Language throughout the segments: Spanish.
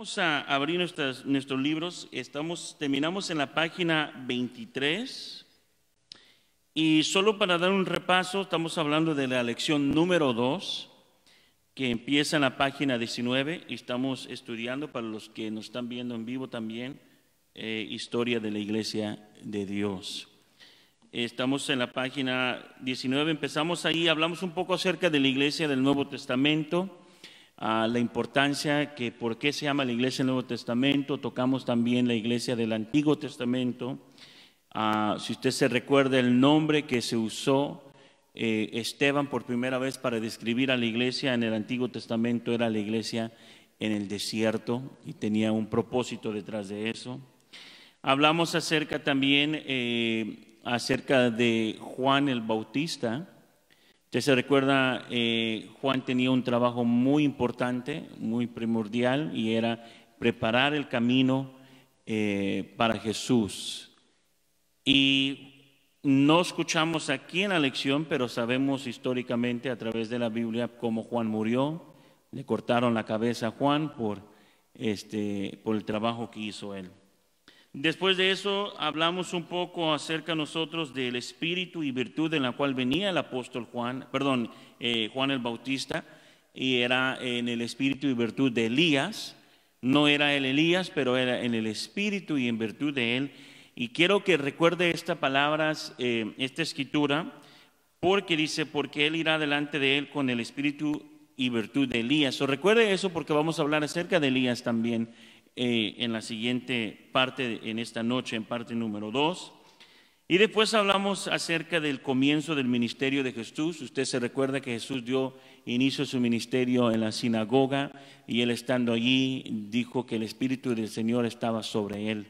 Vamos a abrir nuestros libros. Estamos, terminamos en la página 23. Y solo para dar un repaso, estamos hablando de la lección número 2, que empieza en la página 19. Y estamos estudiando, para los que nos están viendo en vivo también, eh, historia de la iglesia de Dios. Estamos en la página 19, empezamos ahí, hablamos un poco acerca de la iglesia del Nuevo Testamento a la importancia que por qué se llama la iglesia del Nuevo Testamento, tocamos también la iglesia del Antiguo Testamento. Ah, si usted se recuerda el nombre que se usó eh, Esteban por primera vez para describir a la iglesia en el Antiguo Testamento era la iglesia en el desierto y tenía un propósito detrás de eso. Hablamos acerca también eh, acerca de Juan el Bautista Usted se recuerda, eh, Juan tenía un trabajo muy importante, muy primordial, y era preparar el camino eh, para Jesús. Y no escuchamos aquí en la lección, pero sabemos históricamente a través de la Biblia cómo Juan murió. Le cortaron la cabeza a Juan por este, el trabajo que hizo él. Después de eso hablamos un poco acerca nosotros del espíritu y virtud en la cual venía el apóstol Juan, perdón, eh, Juan el Bautista, y era en el espíritu y virtud de Elías. No era el Elías, pero era en el espíritu y en virtud de él. Y quiero que recuerde estas palabras, eh, esta escritura, porque dice, porque él irá delante de él con el espíritu y virtud de Elías. O recuerde eso porque vamos a hablar acerca de Elías también eh, en la siguiente parte, en esta noche, en parte número 2. Y después hablamos acerca del comienzo del ministerio de Jesús. Usted se recuerda que Jesús dio inicio a su ministerio en la sinagoga y él estando allí dijo que el Espíritu del Señor estaba sobre él.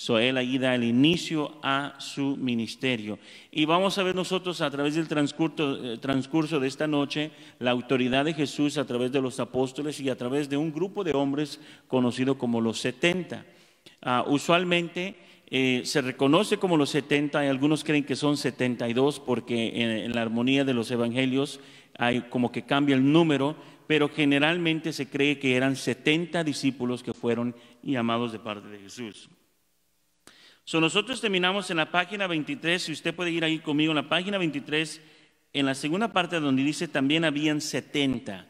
So, él ahí da el inicio a su ministerio. Y vamos a ver nosotros a través del transcurso, eh, transcurso de esta noche la autoridad de Jesús a través de los apóstoles y a través de un grupo de hombres conocido como los 70. Ah, usualmente eh, se reconoce como los 70 y algunos creen que son 72 porque en, en la armonía de los evangelios hay como que cambia el número, pero generalmente se cree que eran 70 discípulos que fueron llamados de parte de Jesús nosotros terminamos en la página 23, si usted puede ir ahí conmigo, en la página 23, en la segunda parte donde dice también habían 70.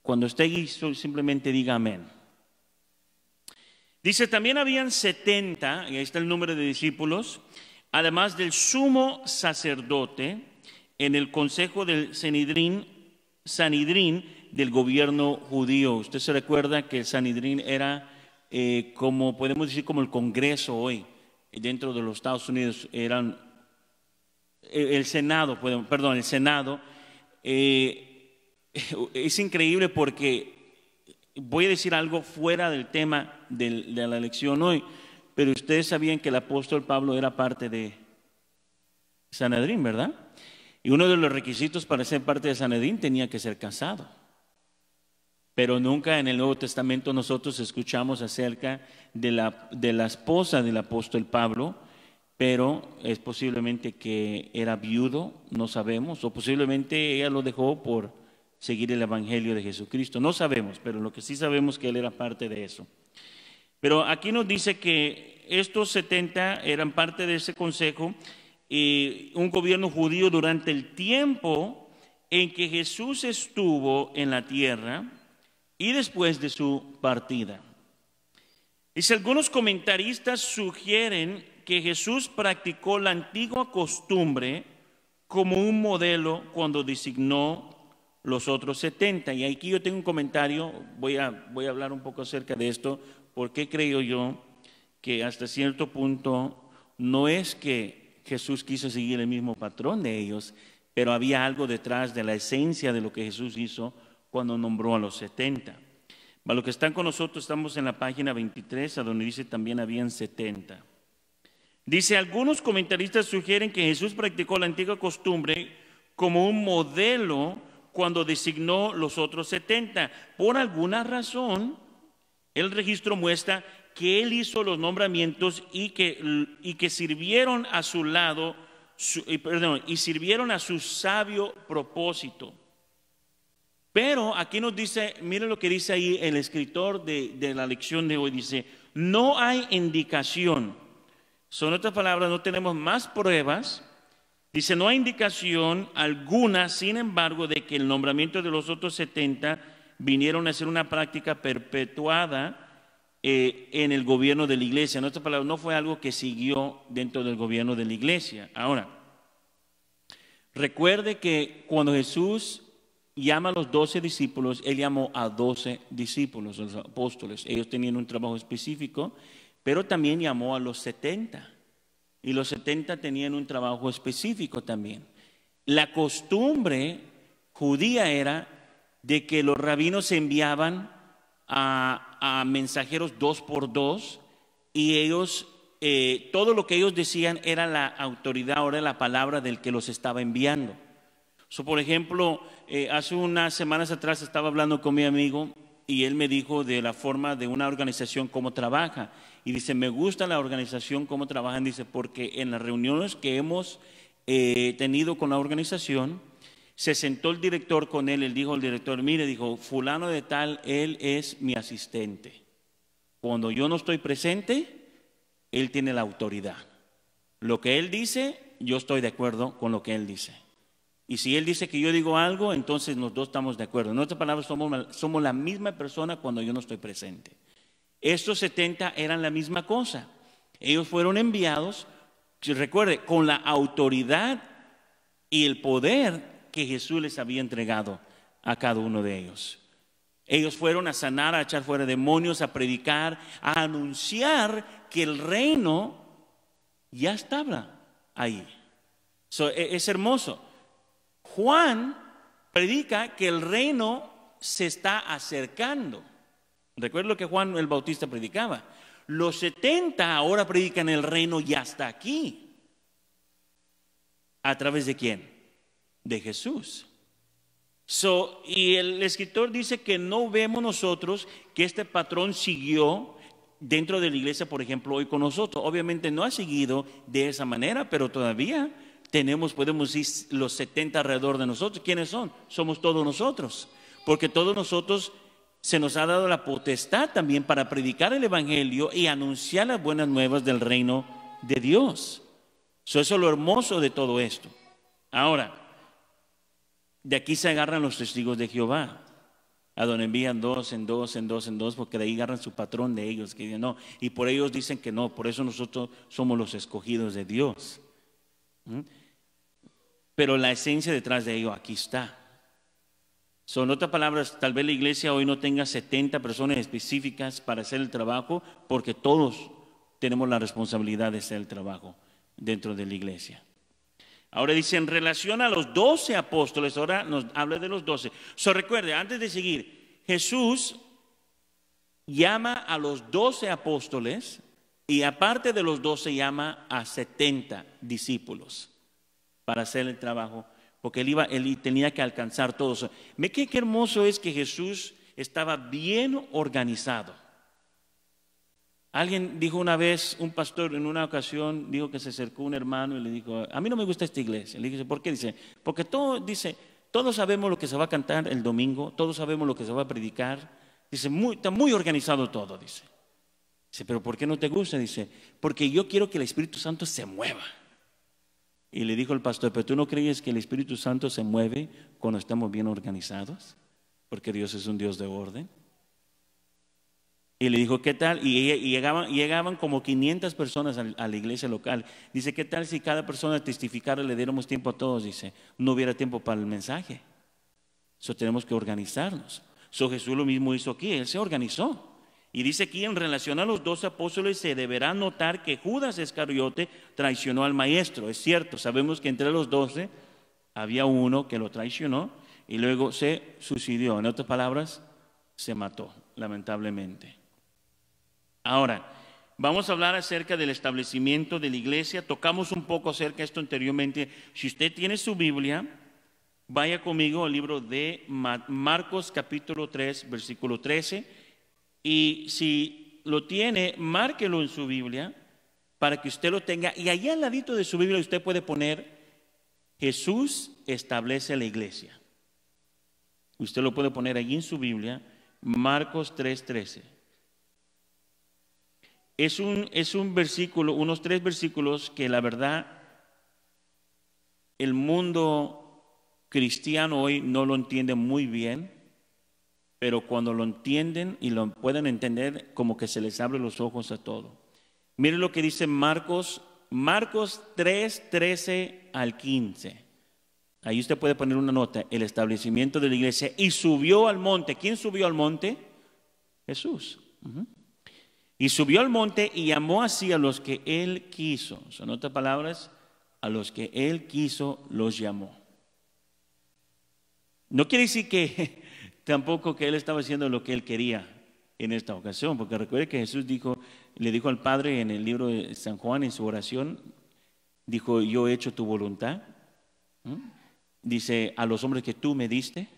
Cuando usted aquí simplemente diga amén. Dice, también habían 70, y ahí está el número de discípulos, además del sumo sacerdote en el consejo del Sanidrín del gobierno judío. Usted se recuerda que el Sanidrín era eh, como podemos decir, como el Congreso hoy, eh, dentro de los Estados Unidos, eran eh, el Senado, perdón, el Senado, es increíble porque voy a decir algo fuera del tema de, de la elección hoy, pero ustedes sabían que el apóstol Pablo era parte de Sanedrín, ¿verdad? Y uno de los requisitos para ser parte de Sanedrín tenía que ser casado. Pero nunca en el Nuevo Testamento nosotros escuchamos acerca de la, de esposa del apóstol Pablo, pero es posiblemente que era viudo, no sabemos, o posiblemente ella lo dejó por seguir el Evangelio de Jesucristo, no sabemos, pero lo que sí sabemos es que él era parte de eso. Pero aquí nos dice que estos 70 eran parte de ese consejo y un gobierno judío durante el tiempo en que Jesús estuvo en la tierra, y después de su partida. Y si algunos comentaristas sugieren que Jesús practicó la antigua costumbre como un modelo cuando designó los otros 70. Y aquí yo tengo un comentario, voy a, voy a hablar un poco acerca de esto, porque creo yo que hasta cierto punto no es que Jesús quiso seguir el mismo patrón de ellos, pero había algo detrás de la esencia de lo que Jesús hizo cuando nombró a los 70. Para los que están con nosotros, estamos en la página 23, a donde dice también habían 70. Dice, algunos comentaristas sugieren que Jesús practicó la antigua costumbre como un modelo cuando designó los otros 70. Por alguna razón, el registro muestra que él hizo los nombramientos y que, y que sirvieron a su lado, perdón, y sirvieron a su sabio propósito. Pero aquí nos dice, mire lo que dice ahí el escritor de, la lección de hoy, dice, no hay indicación. Son otras palabras, no tenemos más pruebas. Dice, no hay indicación alguna, sin embargo, de que el nombramiento de los otros 70 vinieron a ser una práctica perpetuada eh, en el gobierno de la iglesia. En otras palabras, no fue algo que siguió dentro del gobierno de la iglesia. Ahora, recuerde que cuando Jesús llama a los doce discípulos, él llamó a doce discípulos, los apóstoles. Ellos tenían un trabajo específico, pero también llamó a los setenta. Y los setenta tenían un trabajo específico también. La costumbre judía era de que los rabinos enviaban a, mensajeros dos por dos y ellos, eh, todo lo que ellos decían era la autoridad, ahora la palabra del que los estaba enviando por ejemplo, eh, hace unas semanas atrás estaba hablando con mi amigo y él me dijo de la forma de una organización cómo trabaja. Y dice, me gusta la organización cómo trabajan, dice, porque en las reuniones que hemos eh, tenido con la organización, se sentó el director con él, él dijo al director, mire, dijo, fulano de tal, él es mi asistente. Cuando yo no estoy presente, él tiene la autoridad. Lo que él dice, yo estoy de acuerdo con lo que él dice. Y si él dice que yo digo algo, entonces los dos estamos de acuerdo. En otras palabras, somos, la misma persona cuando yo no estoy presente. Estos 70 eran la misma cosa. Ellos fueron enviados, si recuerde, con la autoridad y el poder que Jesús les había entregado a cada uno de ellos. Ellos fueron a sanar, a echar fuera demonios, a predicar, a anunciar que el reino ya estaba ahí. E, es hermoso. Juan predica que el reino se está acercando. Recuerdo lo que Juan el Bautista predicaba. Los 70 ahora predican el reino y hasta aquí. ¿A través de quién? De Jesús. y el escritor dice que no vemos nosotros que este patrón siguió dentro de la iglesia, por ejemplo, hoy con nosotros. Obviamente no ha seguido de esa manera, pero todavía tenemos, podemos decir, los 70 alrededor de nosotros. ¿Quiénes son? Somos todos nosotros, porque todos nosotros se nos ha dado la potestad también para predicar el Evangelio y anunciar las buenas nuevas del reino de Dios. eso es lo hermoso de todo esto. Ahora, de aquí se agarran los testigos de Jehová, a donde envían dos en dos, en dos, en dos, porque de ahí agarran su patrón de ellos, que y por ellos dicen que no, por eso nosotros somos los escogidos de Dios. ¿Mm? pero la esencia detrás de ello aquí está. Son otras palabras, tal vez la iglesia hoy no tenga 70 personas específicas para hacer el trabajo, porque todos tenemos la responsabilidad de hacer el trabajo dentro de la iglesia. Ahora dice, en relación a los doce apóstoles, ahora nos habla de los doce. So, recuerde, antes de seguir, Jesús llama a los doce apóstoles y aparte de los 12 llama a 70 discípulos para hacer el trabajo, porque él, iba, él tenía que alcanzar eso. Me qué hermoso es que Jesús estaba bien organizado. Alguien dijo una vez, un pastor en una ocasión dijo que se acercó un hermano y le dijo, a mí no me gusta esta iglesia. Le dije, ¿por qué? Dice, porque todo, dice, todos sabemos lo que se va a cantar el domingo, todos sabemos lo que se va a predicar. Dice, muy, está muy organizado todo, dice. Dice, pero ¿por qué no te gusta? Dice, porque yo quiero que el Espíritu Santo se mueva. Y le dijo el pastor, pero tú no crees que el Espíritu Santo se mueve cuando estamos bien organizados, porque Dios es un Dios de orden. Y le dijo, ¿qué tal? Y, llegaban, llegaban como 500 personas a, la iglesia local. Dice, ¿qué tal si cada persona testificara, le diéramos tiempo a todos? Dice, no hubiera tiempo para el mensaje. Eso tenemos que organizarnos. Eso Jesús lo mismo hizo aquí, Él se organizó. Y dice aquí, en relación a los dos apóstoles, se deberá notar que Judas Escariote traicionó al maestro. Es cierto, sabemos que entre los doce había uno que lo traicionó y luego se suicidió. En otras palabras, se mató, lamentablemente. Ahora, vamos a hablar acerca del establecimiento de la iglesia. Tocamos un poco acerca de esto anteriormente. Si usted tiene su Biblia, vaya conmigo al libro de Marcos capítulo 3, versículo 13. Y si lo tiene, márquelo en su Biblia para que usted lo tenga. Y allá al ladito de su Biblia usted puede poner, Jesús establece la iglesia. Usted lo puede poner allí en su Biblia, Marcos 3:13. Es un, es un versículo, unos tres versículos que la verdad el mundo cristiano hoy no lo entiende muy bien pero cuando lo entienden y lo pueden entender, como que se les abre los ojos a todo. Miren lo que dice Marcos, Marcos 3, 13 al 15. Ahí usted puede poner una nota, el establecimiento de la iglesia. Y subió al monte. ¿Quién subió al monte? Jesús. Y subió al monte y llamó así a los que él quiso. Son otras palabras, a los que él quiso los llamó. No quiere decir que tampoco que él estaba haciendo lo que él quería en esta ocasión, porque recuerde que Jesús dijo, le dijo al Padre en el libro de San Juan, en su oración, dijo, yo he hecho tu voluntad. Dice, a los hombres que tú me diste.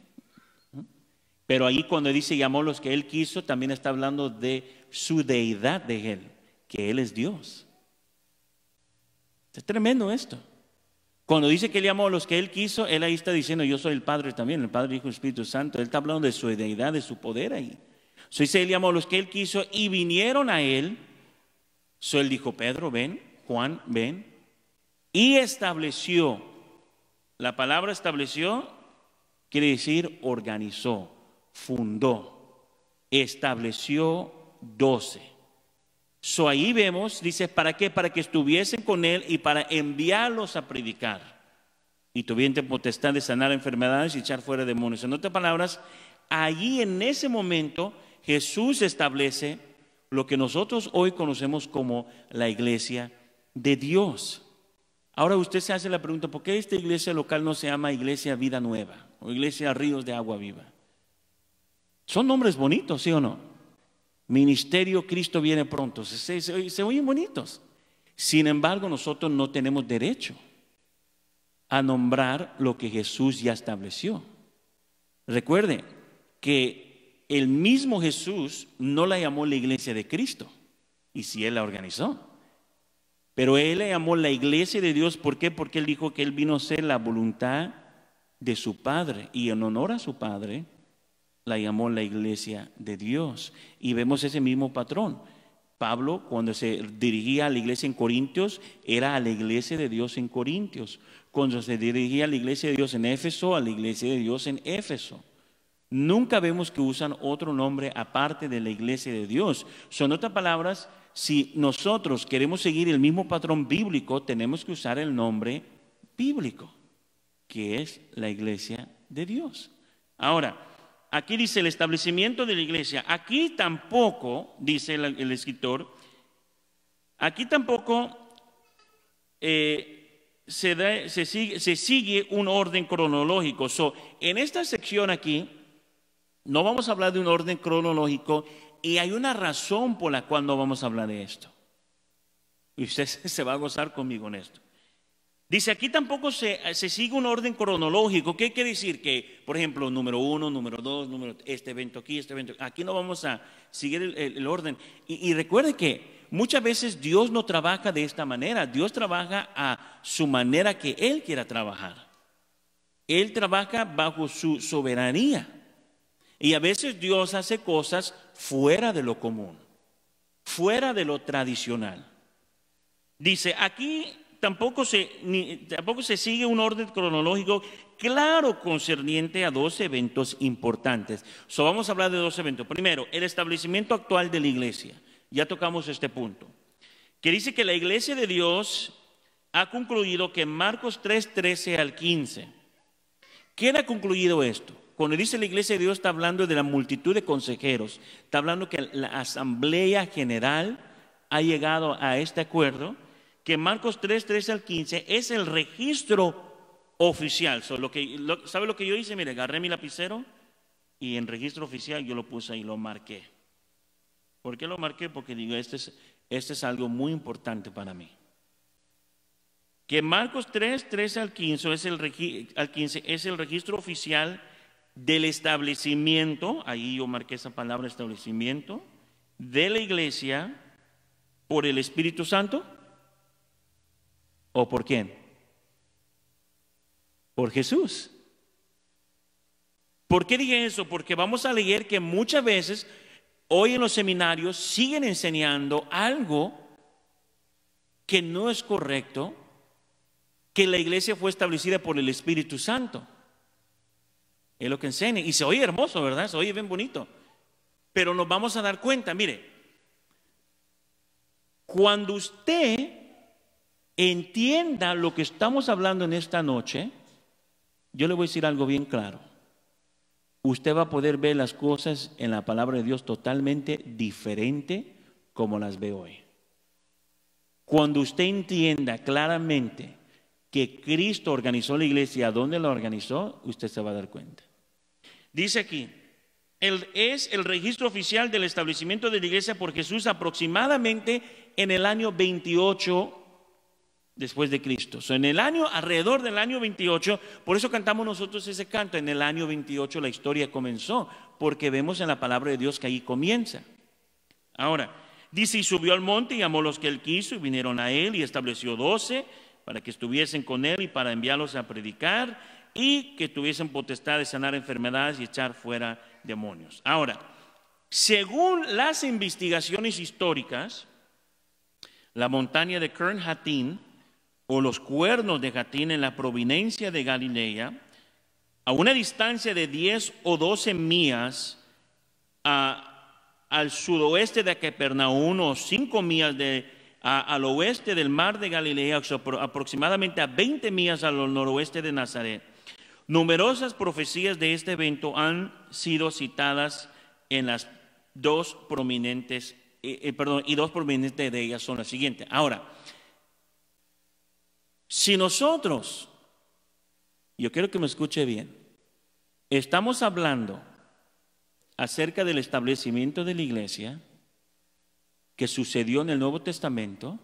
Pero ahí cuando dice, llamó los que él quiso, también está hablando de su deidad de él, que él es Dios. Es tremendo esto. Cuando dice que Él llamó a los que Él quiso, Él ahí está diciendo, yo soy el Padre también, el Padre, Hijo y Espíritu Santo. Él está hablando de su deidad, de su poder ahí. Soy dice, Él llamó a los que Él quiso y vinieron a Él. So, él dijo, Pedro, ven, Juan, ven. Y estableció, la palabra estableció quiere decir organizó, fundó, estableció doce. So ahí vemos, dice, ¿para qué? Para que estuviesen con él y para enviarlos a predicar. Y tuvieron potestad de sanar enfermedades y echar fuera demonios. En otras palabras, allí en ese momento Jesús establece lo que nosotros hoy conocemos como la iglesia de Dios. Ahora usted se hace la pregunta, ¿por qué esta iglesia local no se llama Iglesia Vida Nueva o Iglesia Ríos de Agua Viva? Son nombres bonitos, ¿sí o no? Ministerio Cristo viene pronto. Se, oyen bonitos. Sin embargo, nosotros no tenemos derecho a nombrar lo que Jesús ya estableció. Recuerde que el mismo Jesús no la llamó la iglesia de Cristo, y si Él la organizó. Pero Él la llamó la iglesia de Dios, ¿por qué? Porque Él dijo que Él vino a ser la voluntad de su Padre, y en honor a su Padre, la llamó la iglesia de Dios. Y vemos ese mismo patrón. Pablo, cuando se dirigía a la iglesia en Corintios, era a la iglesia de Dios en Corintios. Cuando se dirigía a la iglesia de Dios en Éfeso, a la iglesia de Dios en Éfeso. Nunca vemos que usan otro nombre aparte de la iglesia de Dios. Son otras palabras, si nosotros queremos seguir el mismo patrón bíblico, tenemos que usar el nombre bíblico, que es la iglesia de Dios. Ahora, Aquí dice el establecimiento de la iglesia. Aquí tampoco, dice el, escritor, aquí tampoco eh, se, sigue, un orden cronológico. So, en esta sección aquí, no vamos a hablar de un orden cronológico y hay una razón por la cual no vamos a hablar de esto. Y usted se va a gozar conmigo en esto. Dice, aquí tampoco eh, se, sigue un orden cronológico. ¿Qué quiere decir? Que, por ejemplo, número uno, número dos, número, este evento aquí, este evento aquí. Aquí no vamos a seguir el, orden. y, recuerde que muchas veces Dios no trabaja de esta manera. Dios trabaja a su manera que Él quiera trabajar. Él trabaja bajo su soberanía. Y a veces Dios hace cosas fuera de lo común, fuera de lo tradicional. Dice, aquí tampoco se, ni, tampoco se sigue un orden cronológico claro concerniente a dos eventos importantes. So, vamos a hablar de dos eventos. Primero, el establecimiento actual de la iglesia. Ya tocamos este punto. Que dice que la iglesia de Dios ha concluido que Marcos 3, 13 al 15. ¿Quién ha concluido esto? Cuando dice la iglesia de Dios está hablando de la multitud de consejeros, está hablando que la asamblea general ha llegado a este acuerdo que Marcos 3, 13 al 15 es el registro oficial. que, ¿Sabe lo que yo hice? Mire, agarré mi lapicero y en registro oficial yo lo puse ahí, lo marqué. ¿Por qué lo marqué? Porque digo, este es, este algo muy importante para mí. Que Marcos 3, 13 al 15 es el, al 15, es el registro oficial del establecimiento, ahí yo marqué esa palabra establecimiento, de la iglesia por el Espíritu Santo ¿O por quién? Por Jesús. ¿Por qué dije eso? Porque vamos a leer que muchas veces hoy en los seminarios siguen enseñando algo que no es correcto, que la iglesia fue establecida por el Espíritu Santo. Es lo que enseña. Y se oye hermoso, ¿verdad? Se oye bien bonito. Pero nos vamos a dar cuenta, mire, cuando usted entienda lo que estamos hablando en esta noche, yo le voy a decir algo bien claro. Usted va a poder ver las cosas en la palabra de Dios totalmente diferente como las ve hoy. Cuando usted entienda claramente que Cristo organizó la iglesia, ¿dónde la organizó? Usted se va a dar cuenta. Dice aquí, es el registro oficial del establecimiento de la iglesia por Jesús aproximadamente en el año 28 después de Cristo. en el año, alrededor del año 28, por eso cantamos nosotros ese canto, en el año 28 la historia comenzó, porque vemos en la palabra de Dios que ahí comienza. Ahora, dice, y subió al monte y llamó los que él quiso y vinieron a él y estableció doce para que estuviesen con él y para enviarlos a predicar y que tuviesen potestad de sanar enfermedades y echar fuera demonios. Ahora, según las investigaciones históricas, la montaña de Kern o los cuernos de Jatín en la Provincia de Galilea, a una distancia de 10 o 12 millas al sudoeste de Capernaum o 5 millas de, al oeste del mar de Galilea, aproximadamente a 20 millas al noroeste de Nazaret. Numerosas profecías de este evento han sido citadas en las dos prominentes, eh, eh, perdón, y dos prominentes de ellas son las siguientes. Ahora, si nosotros, yo quiero que me escuche bien, estamos hablando acerca del establecimiento de la iglesia que sucedió en el Nuevo Testamento,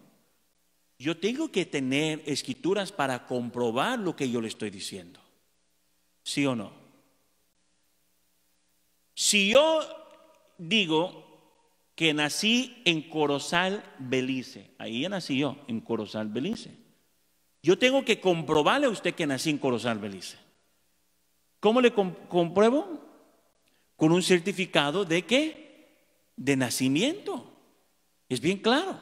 yo tengo que tener escrituras para comprobar lo que yo le estoy diciendo. ¿Sí o no? Si yo digo que nací en Corozal, Belice, ahí nací yo, en Corozal, Belice. Yo tengo que comprobarle a usted que nací en Corozal, Belice. ¿Cómo le compruebo? Con un certificado de qué? De nacimiento. Es bien claro.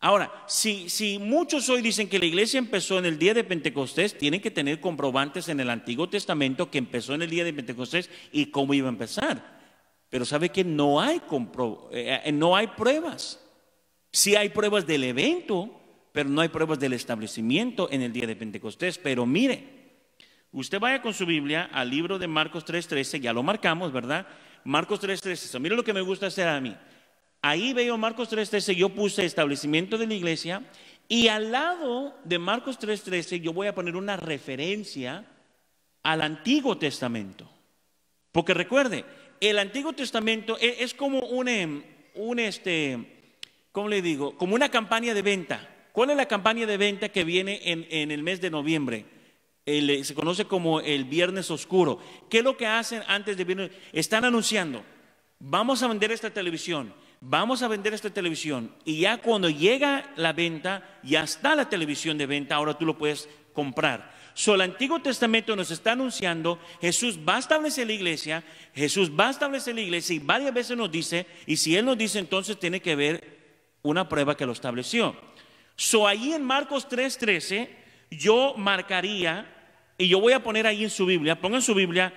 Ahora, si, si muchos hoy dicen que la iglesia empezó en el día de Pentecostés, tienen que tener comprobantes en el Antiguo Testamento que empezó en el día de Pentecostés y cómo iba a empezar. Pero sabe que no hay, compro eh, eh, no hay pruebas. Si hay pruebas del evento, pero no hay pruebas del establecimiento en el día de Pentecostés. Pero mire, usted vaya con su Biblia al libro de Marcos 3.13, ya lo marcamos, ¿verdad? Marcos 3.13, mire lo que me gusta hacer a mí. Ahí veo Marcos 3.13, yo puse establecimiento de la iglesia y al lado de Marcos 3.13 yo voy a poner una referencia al Antiguo Testamento. Porque recuerde, el Antiguo Testamento e, es, como em, un, este, ¿cómo le digo? Como una campaña de venta. ¿Cuál es la campaña de venta que viene en, el mes de noviembre? Eh, se conoce como el Viernes Oscuro. ¿Qué es lo que hacen antes de Viernes? Están anunciando, vamos a vender esta televisión, vamos a vender esta televisión. Y ya cuando llega la venta, ya está la televisión de venta, ahora tú lo puedes comprar. Solo el Antiguo Testamento nos está anunciando, Jesús va a establecer la iglesia, Jesús va a establecer la iglesia y varias veces nos dice, y si Él nos dice, entonces tiene que haber una prueba que lo estableció. So ahí en Marcos 3:13 yo marcaría, y yo voy a poner ahí en su Biblia, pongan en su Biblia,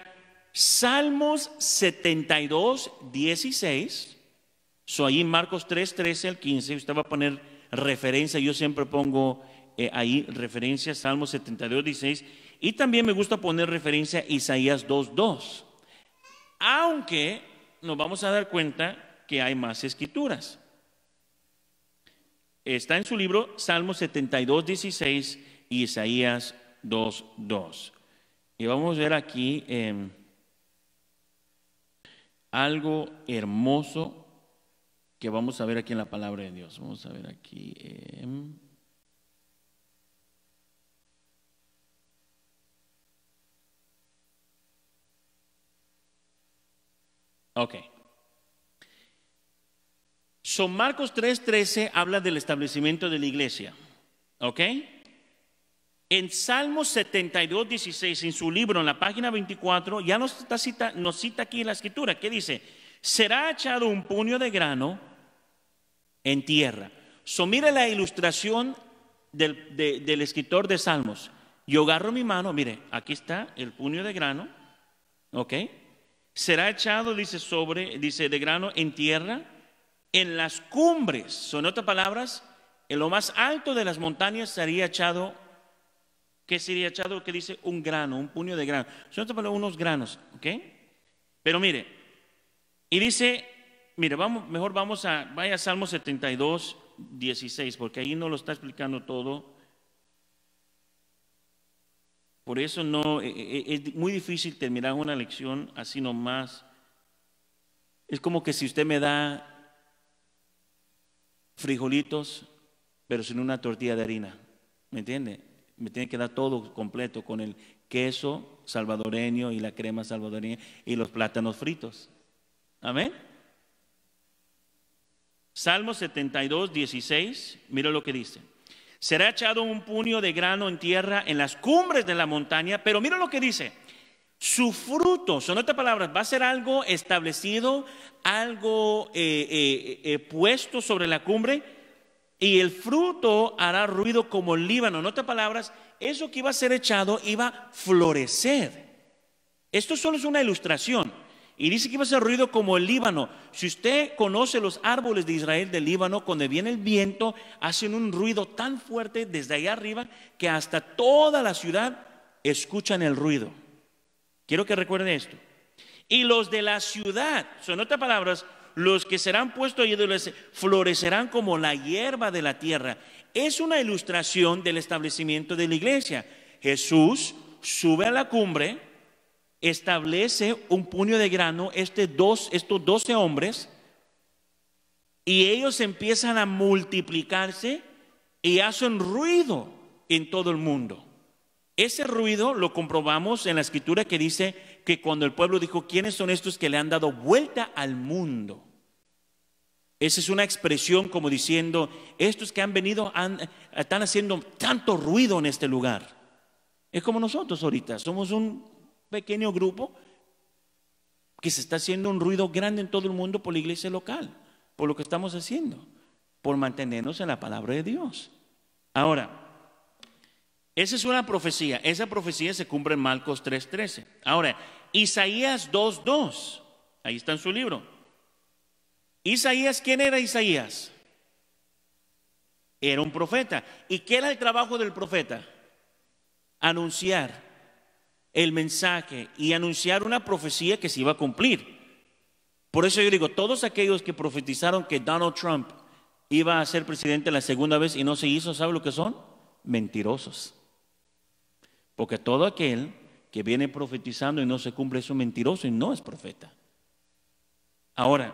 Salmos 72, 16. So ahí en Marcos 3:13 al 15, usted va a poner referencia, yo siempre pongo eh, ahí referencia, Salmos 72, 16. Y también me gusta poner referencia a Isaías 2.2. Aunque nos vamos a dar cuenta que hay más escrituras. Está en su libro Salmo 72, 16 y Isaías 2, 2. Y vamos a ver aquí em, algo hermoso que vamos a ver aquí en la palabra de Dios. Vamos a ver aquí. Eh, ok son Marcos 3:13 habla del establecimiento de la iglesia. ¿Ok? En Salmos 72.16 en su libro, en la página 24, ya nos, cita, nos cita aquí la escritura que dice, será echado un puño de grano en tierra. So, mire la ilustración del, del escritor de Salmos. Yo agarro mi mano, mire, aquí está el puño de grano, ¿ok? Será echado, dice, sobre, dice, de grano en tierra en las cumbres, son otras palabras, en lo más alto de las montañas sería echado, ¿qué sería echado? Que dice un grano, un puño de grano. Son otras palabras, unos granos, ¿ok? Pero mire, y dice, mire, vamos, mejor vamos a, vaya a Salmo 72, 16, porque ahí no lo está explicando todo. Por eso no, e, e, e, es muy difícil terminar una lección así nomás. Es como que si usted me da frijolitos, pero sin una tortilla de harina. ¿Me entiende? Me tiene que dar todo completo con el queso salvadoreño y la crema salvadoreña y los plátanos fritos. Amén. Salmo 72, 16, mira lo que dice. Será echado un puño de grano en tierra en las cumbres de la montaña, pero mira lo que dice. Su fruto, son otras palabras, va a ser algo establecido, algo eh, eh, eh, puesto sobre la cumbre, y el fruto hará ruido como el Líbano. En otras palabras, eso que iba a ser echado iba a florecer. Esto solo es una ilustración. Y dice que iba a ser ruido como el Líbano. Si usted conoce los árboles de Israel del Líbano, cuando viene el viento, hacen un ruido tan fuerte desde allá arriba que hasta toda la ciudad escuchan el ruido. Quiero que recuerden esto. Y los de la ciudad, son otras palabras, los que serán puestos allí florecerán como la hierba de la tierra. Es una ilustración del establecimiento de la iglesia. Jesús sube a la cumbre, establece un puño de grano, este dos, estos doce hombres, y ellos empiezan a multiplicarse y hacen ruido en todo el mundo. Ese ruido lo comprobamos en la escritura que dice que cuando el pueblo dijo, ¿quiénes son estos que le han dado vuelta al mundo? Esa es una expresión como diciendo, estos que han venido están haciendo tanto ruido en este lugar. Es como nosotros ahorita, somos un pequeño grupo que se está haciendo un ruido grande en todo el mundo por la iglesia local, por lo que estamos haciendo, por mantenernos en la palabra de Dios. Ahora, esa es una profecía. Esa profecía se cumple en Marcos 3:13. Ahora, Isaías 2:2. Ahí está en su libro. Isaías, ¿quién era Isaías? Era un profeta. ¿Y qué era el trabajo del profeta? Anunciar el mensaje y anunciar una profecía que se iba a cumplir. Por eso yo digo, todos aquellos que profetizaron que Donald Trump iba a ser presidente la segunda vez y no se hizo, ¿sabe lo que son? Mentirosos. Porque todo aquel que viene profetizando y no se cumple es un mentiroso y no es profeta. Ahora,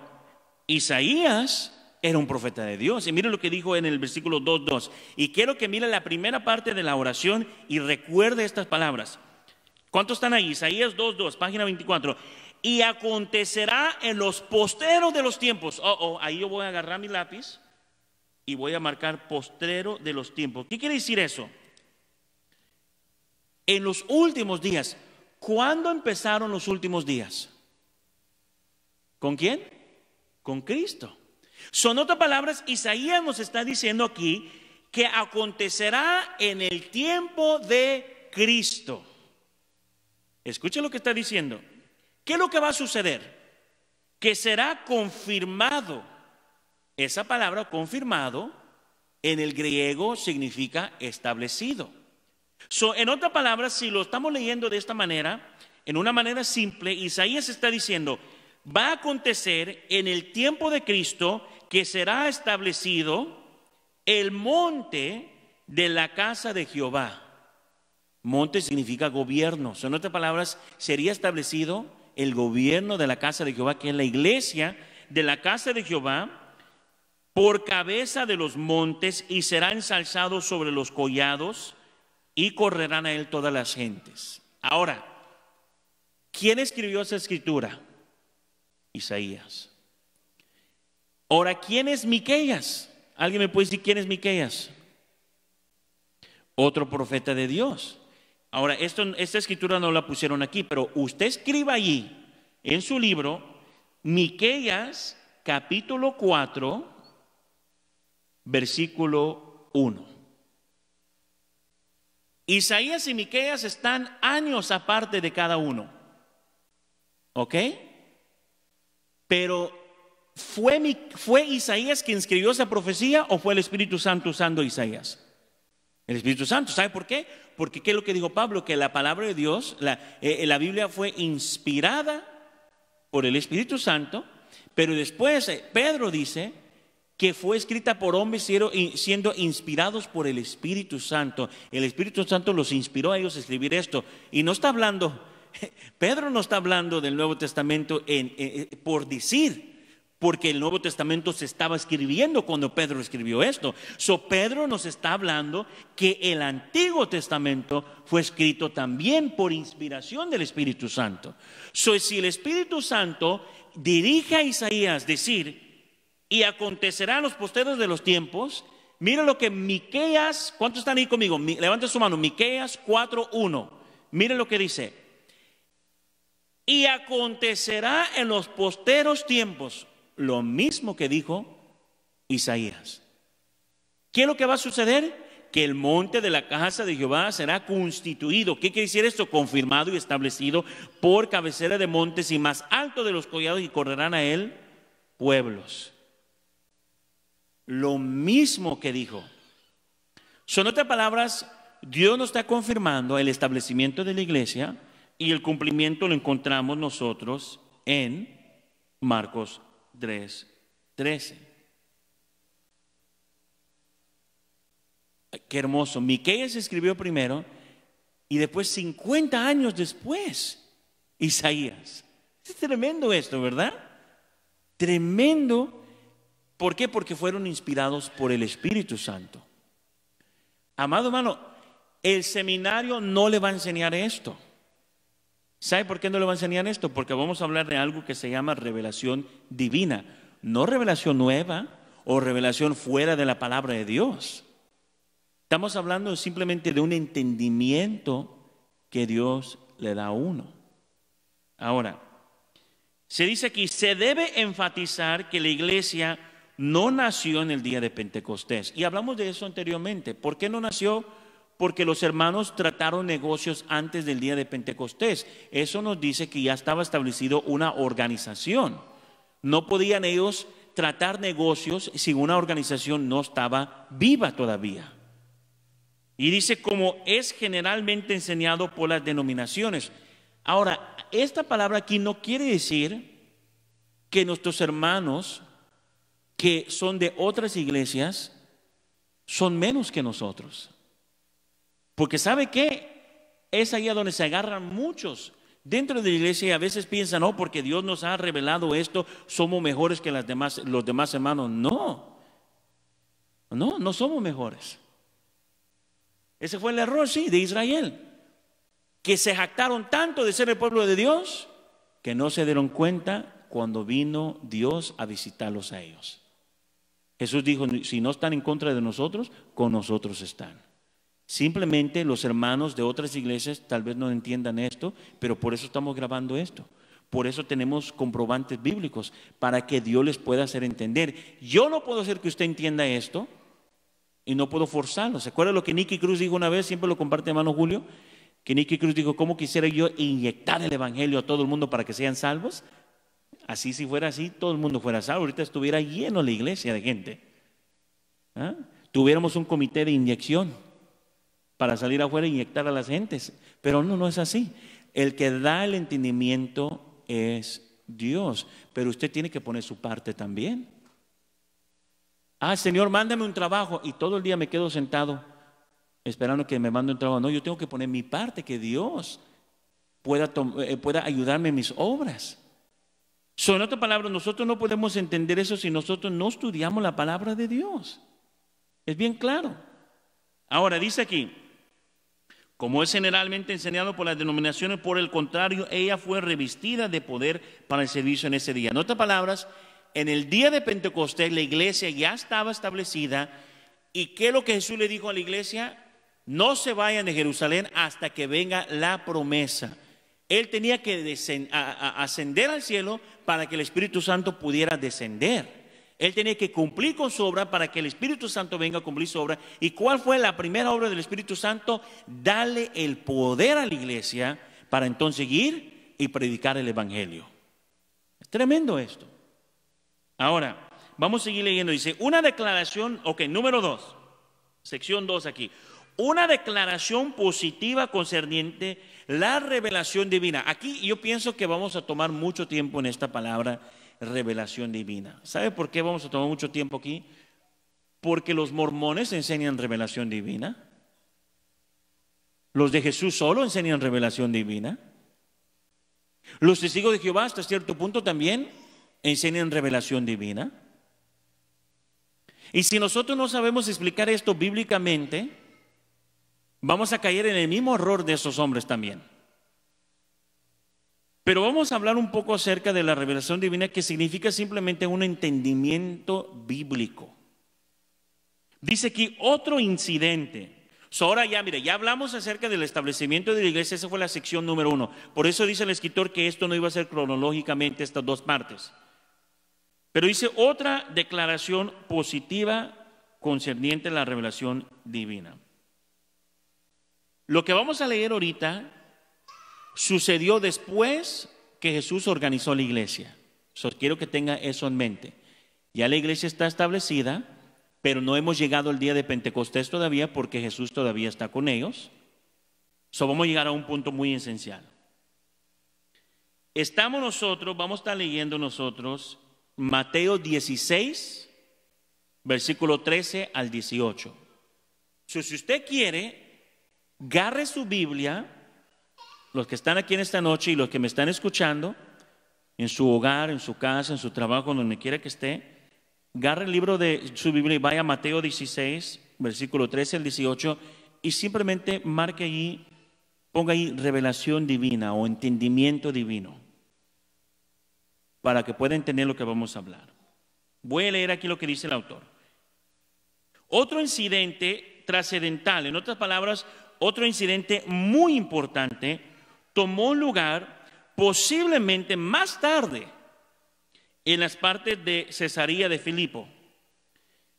Isaías era un profeta de Dios. Y mire lo que dijo en el versículo 2.2. Y quiero que mire la primera parte de la oración y recuerde estas palabras. ¿Cuántos están ahí? Isaías 2.2, página 24. Y acontecerá en los posteros de los tiempos. Oh, oh, ahí yo voy a agarrar mi lápiz y voy a marcar postrero de los tiempos. ¿Qué quiere decir eso? en los últimos días. ¿Cuándo empezaron los últimos días? ¿Con quién? Con Cristo. Son otras palabras, Isaías nos está diciendo aquí que acontecerá en el tiempo de Cristo. Escuche lo que está diciendo. ¿Qué es lo que va a suceder? Que será confirmado. Esa palabra confirmado en el griego significa establecido en otras palabras, si lo estamos leyendo de esta manera, en una manera simple, Isaías está diciendo, va a acontecer en el tiempo de Cristo que será establecido el monte de la casa de Jehová. Monte significa gobierno. en otras palabras, sería establecido el gobierno de la casa de Jehová, que es la iglesia de la casa de Jehová, por cabeza de los montes y será ensalzado sobre los collados y correrán a él todas las gentes. Ahora, ¿quién escribió esa escritura? Isaías. Ahora, ¿quién es Miqueas? ¿Alguien me puede decir quién es Miqueas? Otro profeta de Dios. Ahora, esta escritura no la pusieron aquí, pero usted escriba allí en su libro Miqueas capítulo 4 versículo 1. Isaías y Miqueas están años aparte de cada uno. ¿Ok? Pero ¿fue, Isaías quien escribió esa profecía o fue el Espíritu Santo usando Isaías? El Espíritu Santo, ¿sabe por qué? Porque ¿qué es lo que dijo Pablo? Que la palabra de Dios, la, eh, eh, Biblia fue inspirada por el Espíritu Santo, pero después eh, Pedro dice que fue escrita por hombres siendo inspirados por el Espíritu Santo. El Espíritu Santo los inspiró a ellos a escribir esto. Y no está hablando, Pedro no está hablando del Nuevo Testamento en, por decir, porque el Nuevo Testamento se estaba escribiendo cuando Pedro escribió esto. So Pedro nos está hablando que el Antiguo Testamento fue escrito también por inspiración del Espíritu Santo. So si el Espíritu Santo dirige a Isaías decir, y acontecerá en los posteros de los tiempos. Mira lo que Miqueas, ¿cuántos están ahí conmigo? Levanta su mano, Miqueas 4:1. Miren lo que dice. Y acontecerá en los posteros tiempos lo mismo que dijo Isaías. ¿Qué es lo que va a suceder? Que el monte de la casa de Jehová será constituido. ¿Qué quiere decir esto? Confirmado y establecido por cabecera de montes y más alto de los collados y correrán a él pueblos lo mismo que dijo. Son otras palabras, Dios nos está confirmando el establecimiento de la iglesia y el cumplimiento lo encontramos nosotros en Marcos 3:13. Qué hermoso. Miqueas escribió primero y después 50 años después Isaías. Es tremendo esto, ¿verdad? Tremendo ¿Por qué? Porque fueron inspirados por el Espíritu Santo. Amado hermano, el seminario no le va a enseñar esto. ¿Sabe por qué no le va a enseñar esto? Porque vamos a hablar de algo que se llama revelación divina, no revelación nueva o revelación fuera de la palabra de Dios. Estamos hablando simplemente de un entendimiento que Dios le da a uno. Ahora, se dice aquí, se debe enfatizar que la iglesia no nació en el día de Pentecostés. Y hablamos de eso anteriormente. ¿Por qué no nació? Porque los hermanos trataron negocios antes del día de Pentecostés. Eso nos dice que ya estaba establecido una organización. No podían ellos tratar negocios si una organización no estaba viva todavía. Y dice, como es generalmente enseñado por las denominaciones. Ahora, esta palabra aquí no quiere decir que nuestros hermanos que son de otras iglesias son menos que nosotros. Porque ¿sabe qué? Es ahí a donde se agarran muchos dentro de la iglesia y a veces piensan, no, oh, porque Dios nos ha revelado esto, somos mejores que demás, los demás hermanos. No, no, no somos mejores. Ese fue el error, sí, de Israel, que se jactaron tanto de ser el pueblo de Dios que no se dieron cuenta cuando vino Dios a visitarlos a ellos. Jesús dijo, si no están en contra de nosotros, con nosotros están. Simplemente los hermanos de otras iglesias tal vez no entiendan esto, pero por eso estamos grabando esto. Por eso tenemos comprobantes bíblicos, para que Dios les pueda hacer entender. Yo no puedo hacer que usted entienda esto y no puedo forzarlo. ¿Se acuerda lo que Nicky Cruz dijo una vez? Siempre lo comparte hermano Julio. Que Nicky Cruz dijo, ¿cómo quisiera yo inyectar el Evangelio a todo el mundo para que sean salvos? Así si fuera así, todo el mundo fuera salvo. Ahorita estuviera lleno la iglesia de gente. ¿ah? Tuviéramos un comité de inyección para salir afuera e inyectar a las gentes. Pero no, no es así. El que da el entendimiento es Dios. Pero usted tiene que poner su parte también. Ah, Señor, mándame un trabajo. Y todo el día me quedo sentado esperando que me mande un trabajo. No, yo tengo que poner mi parte, que Dios pueda, eh, pueda ayudarme en mis obras en otras palabras, nosotros no podemos entender eso si nosotros no estudiamos la palabra de Dios. Es bien claro. Ahora, dice aquí, como es generalmente enseñado por las denominaciones, por el contrario, ella fue revestida de poder para el servicio en ese día. En otras palabras, en el día de Pentecostés la iglesia ya estaba establecida y qué es lo que Jesús le dijo a la iglesia, no se vayan de Jerusalén hasta que venga la promesa. Él tenía que ascender al cielo para que el Espíritu Santo pudiera descender. Él tenía que cumplir con su obra para que el Espíritu Santo venga a cumplir su obra. ¿Y cuál fue la primera obra del Espíritu Santo? Dale el poder a la iglesia para entonces ir y predicar el Evangelio. Es tremendo esto. Ahora, vamos a seguir leyendo. Dice, una declaración, ok, número dos, sección dos aquí una declaración positiva concerniente la revelación divina. Aquí yo pienso que vamos a tomar mucho tiempo en esta palabra revelación divina. ¿Sabe por qué vamos a tomar mucho tiempo aquí? Porque los mormones enseñan revelación divina. Los de Jesús solo enseñan revelación divina. Los testigos de Jehová hasta cierto punto también enseñan revelación divina. Y si nosotros no sabemos explicar esto bíblicamente, vamos a caer en el mismo error de esos hombres también. Pero vamos a hablar un poco acerca de la revelación divina que significa simplemente un entendimiento bíblico. Dice aquí otro incidente. ahora ya, mire, ya hablamos acerca del establecimiento de la iglesia, esa fue la sección número uno. Por eso dice el escritor que esto no iba a ser cronológicamente estas dos partes. Pero dice otra declaración positiva concerniente a la revelación divina. Lo que vamos a leer ahorita sucedió después que Jesús organizó la iglesia. quiero que tenga eso en mente. Ya la iglesia está establecida, pero no hemos llegado al día de Pentecostés todavía porque Jesús todavía está con ellos. vamos a llegar a un punto muy esencial. Estamos nosotros, vamos a estar leyendo nosotros Mateo 16, versículo 13 al 18. si usted quiere, Garre su Biblia, los que están aquí en esta noche y los que me están escuchando, en su hogar, en su casa, en su trabajo, donde quiera que esté, Garre el libro de su Biblia y vaya a Mateo 16, versículo 13 al 18, y simplemente marque ahí, ponga ahí revelación divina o entendimiento divino, para que puedan tener lo que vamos a hablar. Voy a leer aquí lo que dice el autor. Otro incidente trascendental, en otras palabras, otro incidente muy importante tomó lugar posiblemente más tarde en las partes de Cesarea de Filipo,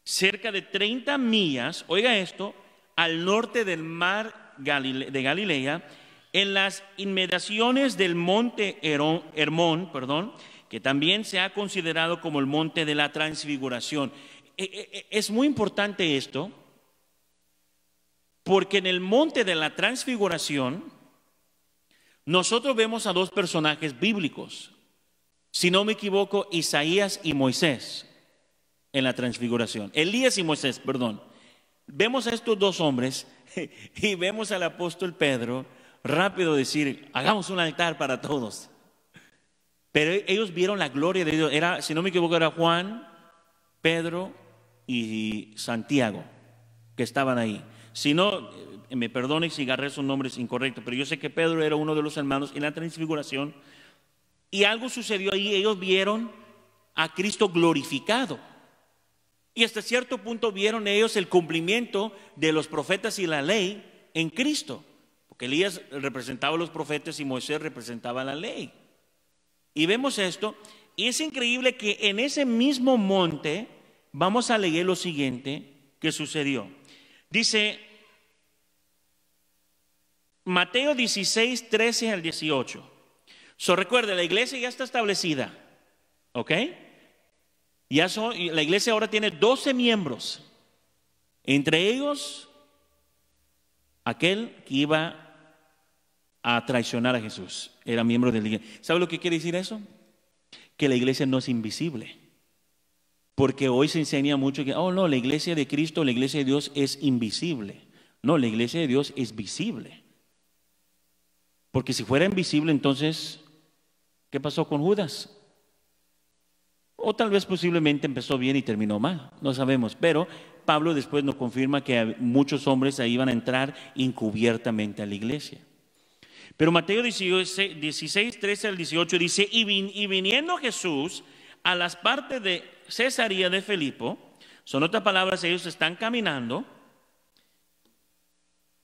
cerca de 30 millas, oiga esto, al norte del mar de Galilea, en las inmediaciones del monte Hermón, perdón, que también se ha considerado como el monte de la transfiguración. E, e, e, es muy importante esto, porque en el monte de la transfiguración, nosotros vemos a dos personajes bíblicos, si no me equivoco, Isaías y Moisés, en la transfiguración. Elías y Moisés, perdón. Vemos a estos dos hombres y vemos al apóstol Pedro rápido decir, hagamos un altar para todos. Pero ellos vieron la gloria de Dios. Era, si no me equivoco, era Juan, Pedro y Santiago que estaban ahí. Si no, eh, me perdone si agarré sus nombres incorrectos, pero yo sé que Pedro era uno de los hermanos en la transfiguración y algo sucedió ahí, ellos vieron a Cristo glorificado. Y hasta cierto punto vieron ellos el cumplimiento de los profetas y la ley en Cristo, porque Elías representaba a los profetas y Moisés representaba la ley. Y vemos esto, y es increíble que en ese mismo monte vamos a leer lo siguiente que sucedió. Dice Mateo 16, 13 al 18. So, recuerde, la iglesia ya está establecida. ¿Ok? Ya la iglesia ahora tiene 12 miembros. Entre ellos, aquel que iba a traicionar a Jesús. Era miembro de la iglesia. ¿Sabe lo que quiere decir eso? Que la iglesia no es invisible. Porque hoy se enseña mucho que, oh no, la iglesia de Cristo, la iglesia de Dios es invisible. No, la iglesia de Dios es visible. Porque si fuera invisible, entonces, ¿qué pasó con Judas? O tal vez posiblemente empezó bien y terminó mal, no sabemos. Pero Pablo después nos confirma que muchos hombres ahí iban a entrar encubiertamente a la iglesia. Pero Mateo 16, 13 al 18 dice, y, viniendo Jesús a las partes de Cesaría de Felipe, son otras palabras, ellos están caminando,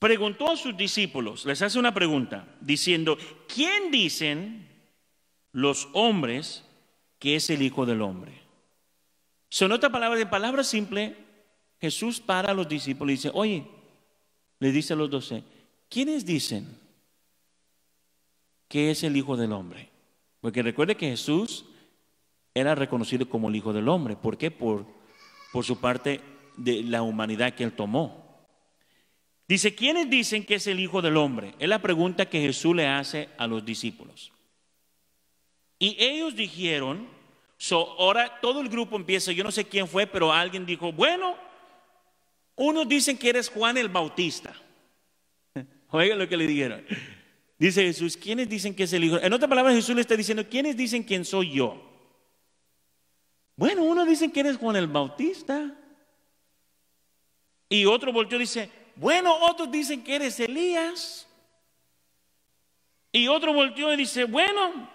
preguntó a sus discípulos, les hace una pregunta, diciendo, ¿quién dicen los hombres que es el Hijo del Hombre? Son otra palabra, de palabra simple, Jesús para los discípulos y dice, oye, le dice a los doce, ¿quiénes dicen que es el Hijo del Hombre? Porque recuerde que Jesús era reconocido como el Hijo del Hombre. ¿Por qué? Por, por su parte de la humanidad que él tomó. Dice, ¿quiénes dicen que es el Hijo del Hombre? Es la pregunta que Jesús le hace a los discípulos. Y ellos dijeron, ahora todo el grupo empieza, yo no sé quién fue, pero alguien dijo, bueno, unos dicen que eres Juan el Bautista. Oigan lo que le dijeron. Dice Jesús, ¿quiénes dicen que es el Hijo? En otras palabras, Jesús le está diciendo, ¿quiénes dicen quién soy yo? Bueno, unos dicen que eres Juan el Bautista. Y otro volteó y dice, bueno, otros dicen que eres Elías. Y otro volteó y dice, bueno,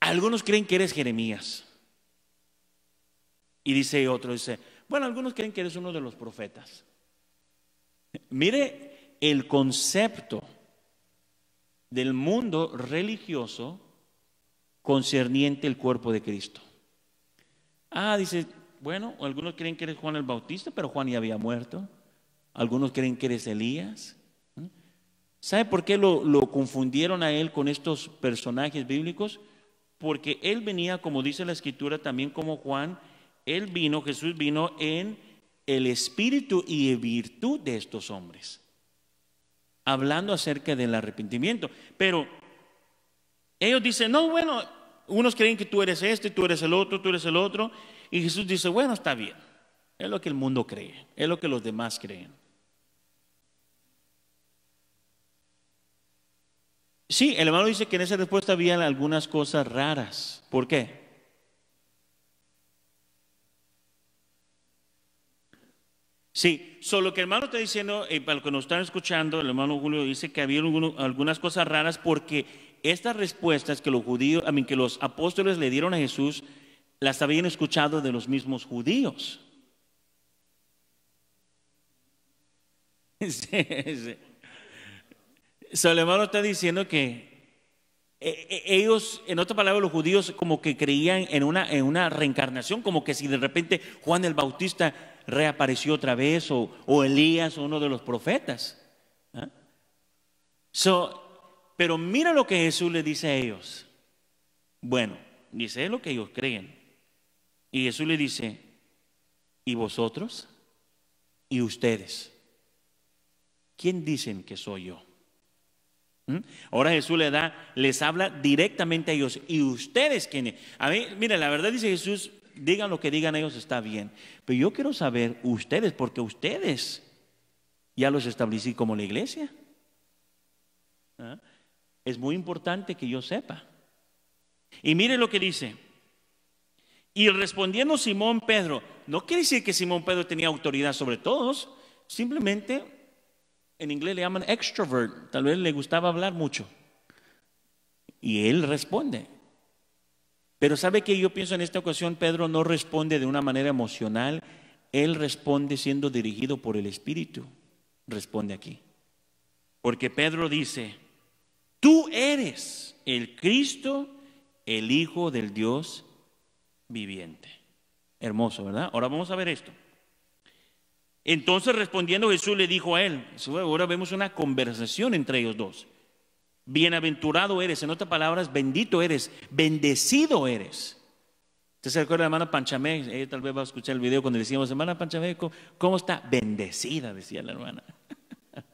algunos creen que eres Jeremías. Y dice otro, dice, bueno, algunos creen que eres uno de los profetas. Mire el concepto del mundo religioso concerniente el cuerpo de Cristo. Ah, dice, bueno, algunos creen que eres Juan el Bautista, pero Juan ya había muerto. Algunos creen que eres Elías. ¿Sabe por qué lo, confundieron a él con estos personajes bíblicos? Porque él venía, como dice la escritura, también como Juan, él vino, Jesús vino en el espíritu y virtud de estos hombres, hablando acerca del arrepentimiento. Pero ellos dicen, no, bueno, unos creen que tú eres este, tú eres el otro, tú eres el otro, y Jesús dice, bueno, está bien. Es lo que el mundo cree, es lo que los demás creen. Sí, el hermano dice que en esa respuesta había algunas cosas raras. ¿Por qué? Sí, solo que el hermano está diciendo, eh, para los que nos están escuchando, el hermano Julio dice que había algunas cosas raras porque estas respuestas que los judíos, a mí, que los apóstoles le dieron a Jesús, las habían escuchado de los mismos judíos. sí, está diciendo que eh, eh, ellos, en otra palabra, los judíos como que creían en una, en una reencarnación, como que si de repente Juan el Bautista reapareció otra vez o, Elías o uno de los profetas. ¿ah? pero mira lo que Jesús le dice a ellos. Bueno, dice lo que ellos creen. Y Jesús le dice, ¿y vosotros? ¿Y ustedes? ¿quién dicen que soy yo? ¿Mm? Ahora Jesús da, les habla directamente a ellos. ¿Y ustedes quiénes? A mí, mira, la verdad dice Jesús, digan lo que digan ellos, está bien. Pero yo quiero saber ustedes, porque ustedes ya los establecí como la iglesia. ¿Ah? Es muy importante que yo sepa. Y mire lo que dice. Y respondiendo Simón Pedro, no quiere decir que Simón Pedro tenía autoridad sobre todos, simplemente en inglés le llaman extrovert, tal vez le gustaba hablar mucho. Y él responde. Pero sabe que yo pienso en esta ocasión, Pedro no responde de una manera emocional, él responde siendo dirigido por el Espíritu. Responde aquí. Porque Pedro dice, tú eres el Cristo, el Hijo del Dios viviente. Hermoso, ¿verdad? Ahora vamos a ver esto. Entonces respondiendo Jesús le dijo a él, ahora vemos una conversación entre ellos dos. Bienaventurado eres, en otras palabras, bendito eres, bendecido eres. ¿Usted se acuerda de la hermana Panchamé? Ella tal vez va a escuchar el video cuando decíamos, hermana Panchamé, ¿cómo está? Bendecida, decía la hermana.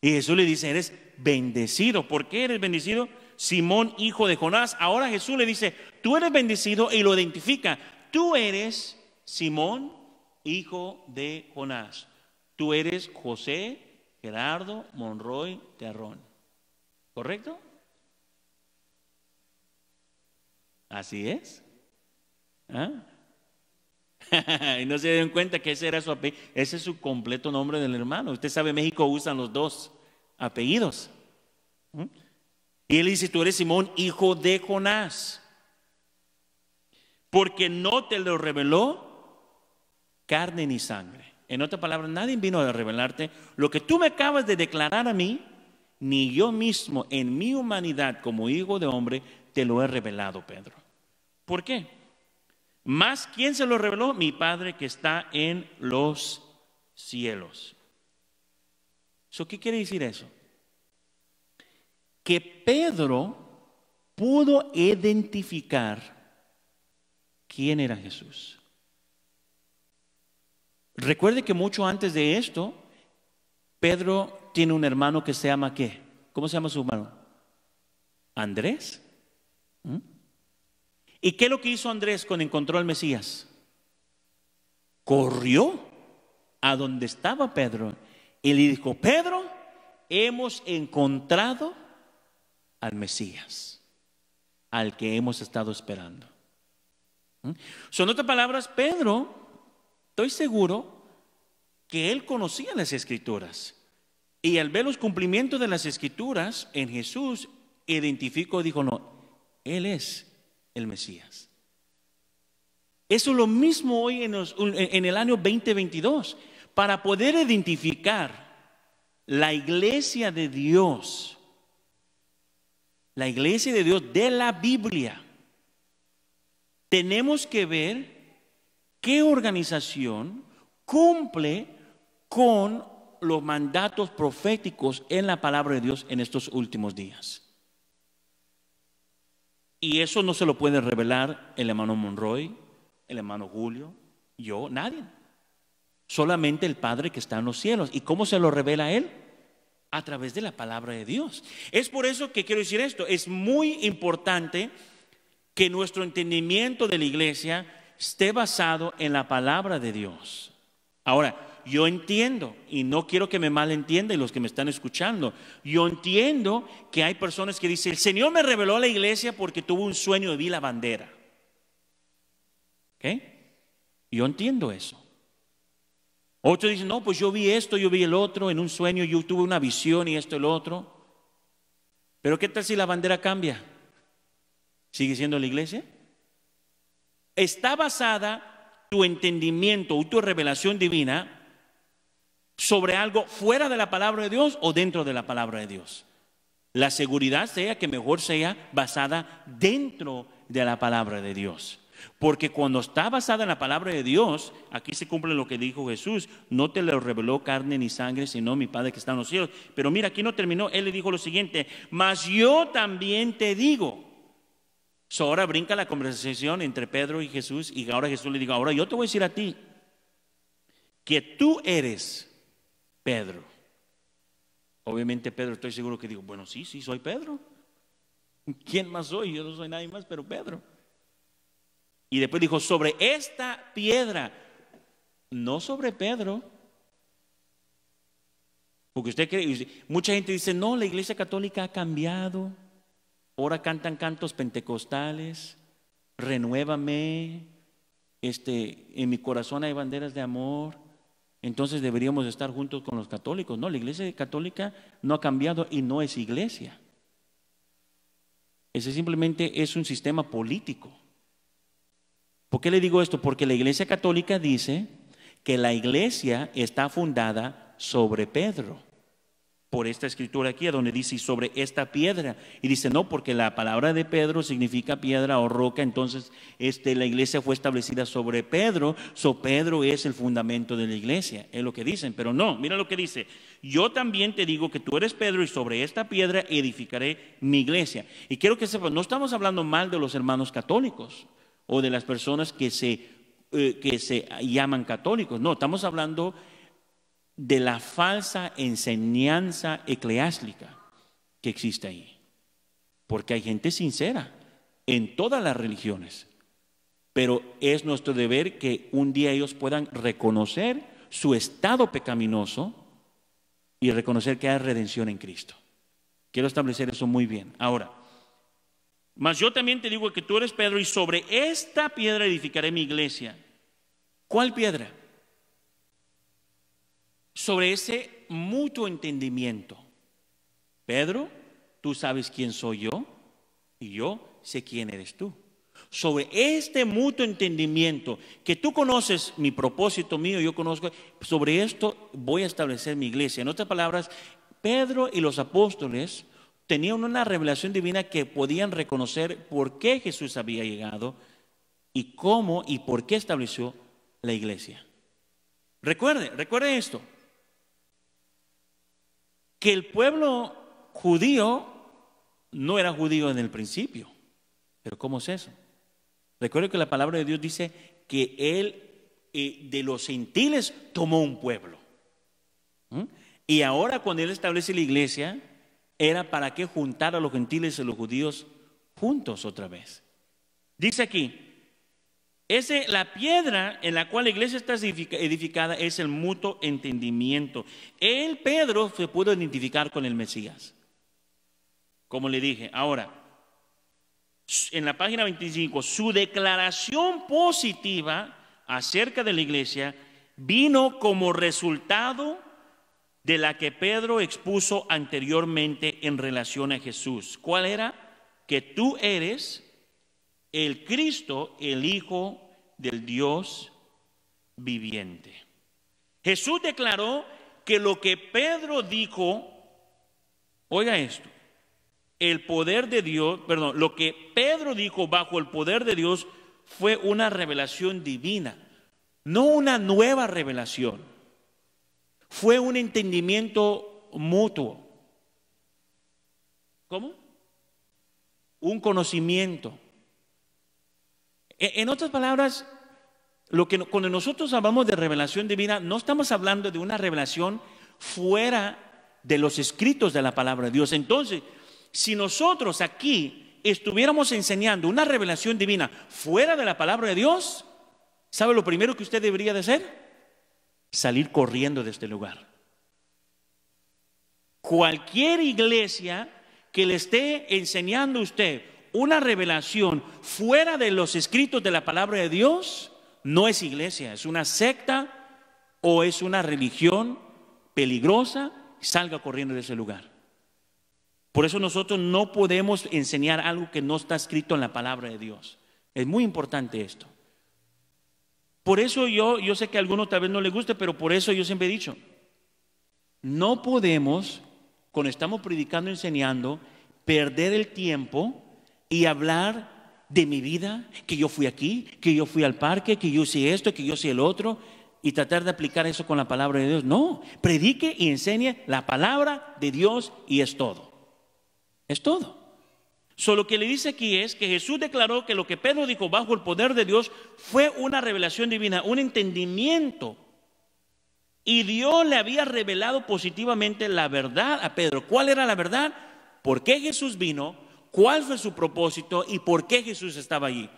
Y Jesús le dice, eres bendecido. ¿Por qué eres bendecido? Simón, hijo de Jonás. Ahora Jesús le dice, tú eres bendecido y lo identifica. Tú eres Simón, hijo de Jonás. Tú eres José, Gerardo, Monroy, Terrón. ¿Correcto? Así es. ¿Ah? y no se dieron cuenta que ese era su apellido. Ese es su completo nombre del hermano. Usted sabe, México usan los dos apellidos. ¿Mm? Y él dice, tú eres Simón, hijo de Jonás. Porque no te lo reveló carne ni sangre. En otras palabras, nadie vino a revelarte lo que tú me acabas de declarar a mí, ni yo mismo en mi humanidad como hijo de hombre te lo he revelado, Pedro. ¿Por qué? Más, ¿quién se lo reveló? Mi Padre que está en los cielos. So, ¿Qué quiere decir eso? Que Pedro pudo identificar quién era Jesús. Recuerde que mucho antes de esto, Pedro tiene un hermano que se llama ¿qué? ¿Cómo se llama su hermano? Andrés. ¿Mm? ¿Y qué es lo que hizo Andrés cuando encontró al Mesías? Corrió a donde estaba Pedro y le dijo, Pedro, hemos encontrado al Mesías, al que hemos estado esperando. ¿Mm? Son otras palabras, Pedro Estoy seguro que él conocía las escrituras. Y al ver los cumplimientos de las escrituras en Jesús, identificó, dijo, no, Él es el Mesías. Eso es lo mismo hoy en, en el año 2022. Para poder identificar la iglesia de Dios, la iglesia de Dios de la Biblia, tenemos que ver qué organización cumple con los mandatos proféticos en la palabra de Dios en estos últimos días. Y eso no se lo puede revelar el hermano Monroy, el hermano Julio, yo, nadie. Solamente el Padre que está en los cielos. ¿Y cómo se lo revela a él? A través de la palabra de Dios. Es por eso que quiero decir esto. Es muy importante que nuestro entendimiento de la iglesia esté basado en la palabra de Dios. Ahora, yo entiendo, y no quiero que me malentiendan los que me están escuchando, yo entiendo que hay personas que dicen, el Señor me reveló a la iglesia porque tuvo un sueño y vi la bandera. ¿Ok? Yo entiendo eso. Otros dicen, no, pues yo vi esto, yo vi el otro, en un sueño yo tuve una visión y esto, el otro. Pero ¿qué tal si la bandera cambia? ¿Sigue siendo la iglesia? está basada tu entendimiento o tu revelación divina sobre algo fuera de la palabra de Dios o dentro de la palabra de Dios. La seguridad sea que mejor sea basada dentro de la palabra de Dios. Porque cuando está basada en la palabra de Dios, aquí se cumple lo que dijo Jesús, no te lo reveló carne ni sangre, sino mi Padre que está en los cielos. Pero mira, aquí no terminó, él le dijo lo siguiente, mas yo también te digo, ahora brinca la conversación entre Pedro y Jesús y ahora Jesús le dijo, ahora yo te voy a decir a ti que tú eres Pedro. Obviamente Pedro, estoy seguro que dijo bueno, sí, sí, soy Pedro. ¿Quién más soy? Yo no soy nadie más, pero Pedro. Y después dijo, sobre esta piedra, no sobre Pedro. Porque usted cree, mucha gente dice, no, la iglesia católica ha cambiado. Ahora cantan cantos pentecostales, renuévame, este, en mi corazón hay banderas de amor. Entonces deberíamos estar juntos con los católicos. No, la iglesia católica no ha cambiado y no es iglesia. Ese simplemente es un sistema político. ¿Por qué le digo esto? Porque la iglesia católica dice que la iglesia está fundada sobre Pedro por esta escritura aquí, donde dice sobre esta piedra. Y dice, no, porque la palabra de Pedro significa piedra o roca, entonces este, la iglesia fue establecida sobre Pedro, so Pedro es el fundamento de la iglesia, es lo que dicen, pero no, mira lo que dice, yo también te digo que tú eres Pedro y sobre esta piedra edificaré mi iglesia. Y quiero que sepan, no estamos hablando mal de los hermanos católicos o de las personas que se, eh, que se llaman católicos, no, estamos hablando de la falsa enseñanza eclesiástica que existe ahí. Porque hay gente sincera en todas las religiones. Pero es nuestro deber que un día ellos puedan reconocer su estado pecaminoso y reconocer que hay redención en Cristo. Quiero establecer eso muy bien. Ahora, mas yo también te digo que tú eres Pedro y sobre esta piedra edificaré mi iglesia. ¿Cuál piedra? sobre ese mutuo entendimiento. Pedro, tú sabes quién soy yo y yo sé quién eres tú. Sobre este mutuo entendimiento, que tú conoces mi propósito mío, yo conozco, sobre esto voy a establecer mi iglesia. En otras palabras, Pedro y los apóstoles tenían una revelación divina que podían reconocer por qué Jesús había llegado y cómo y por qué estableció la iglesia. Recuerde, recuerde esto que el pueblo judío no era judío en el principio. Pero ¿cómo es eso? Recuerdo que la palabra de Dios dice que Él eh, de los gentiles tomó un pueblo. ¿Mm? Y ahora cuando Él establece la iglesia, era para que juntara a los gentiles y a los judíos juntos otra vez. Dice aquí, la piedra en la cual la iglesia está edificada es el mutuo entendimiento. El Pedro, se pudo identificar con el Mesías. Como le dije, ahora, en la página 25, su declaración positiva acerca de la iglesia vino como resultado de la que Pedro expuso anteriormente en relación a Jesús. ¿Cuál era? Que tú eres el Cristo, el Hijo del Dios viviente. Jesús declaró que lo que Pedro dijo, oiga esto, el poder de Dios, perdón, lo que Pedro dijo bajo el poder de Dios fue una revelación divina, no una nueva revelación, fue un entendimiento mutuo. ¿Cómo? Un conocimiento e, en otras palabras, cuando nosotros hablamos de revelación divina, no estamos hablando de una revelación fuera de los escritos de la palabra de Dios. Entonces, si nosotros aquí estuviéramos enseñando una revelación divina fuera de la palabra de Dios, ¿sabe lo primero que usted debería de hacer? Salir corriendo de este lugar. Cualquier iglesia que le esté enseñando a usted una revelación fuera de los escritos de la palabra de Dios, no es iglesia, es una secta o es una religión peligrosa, salga corriendo de ese lugar. Por eso nosotros no podemos enseñar algo que no está escrito en la palabra de Dios. Es muy importante esto. Por eso yo, yo sé que a algunos tal vez no le guste, pero por eso yo siempre he dicho, no podemos, cuando estamos predicando, enseñando, perder el tiempo y hablar de mi vida, que yo fui aquí, que yo fui al parque, que yo hice esto, que yo hice el otro, y tratar de aplicar eso con la palabra de Dios. No, predique y enseñe la palabra de Dios y es todo. Es todo. Solo que le dice aquí es que Jesús declaró que lo que Pedro dijo bajo el poder de Dios fue una revelación divina, un entendimiento. Y Dios le había revelado positivamente la verdad a Pedro. ¿Cuál era la verdad? ¿Por qué Jesús vino? cuál fue su propósito y por qué Jesús estaba allí.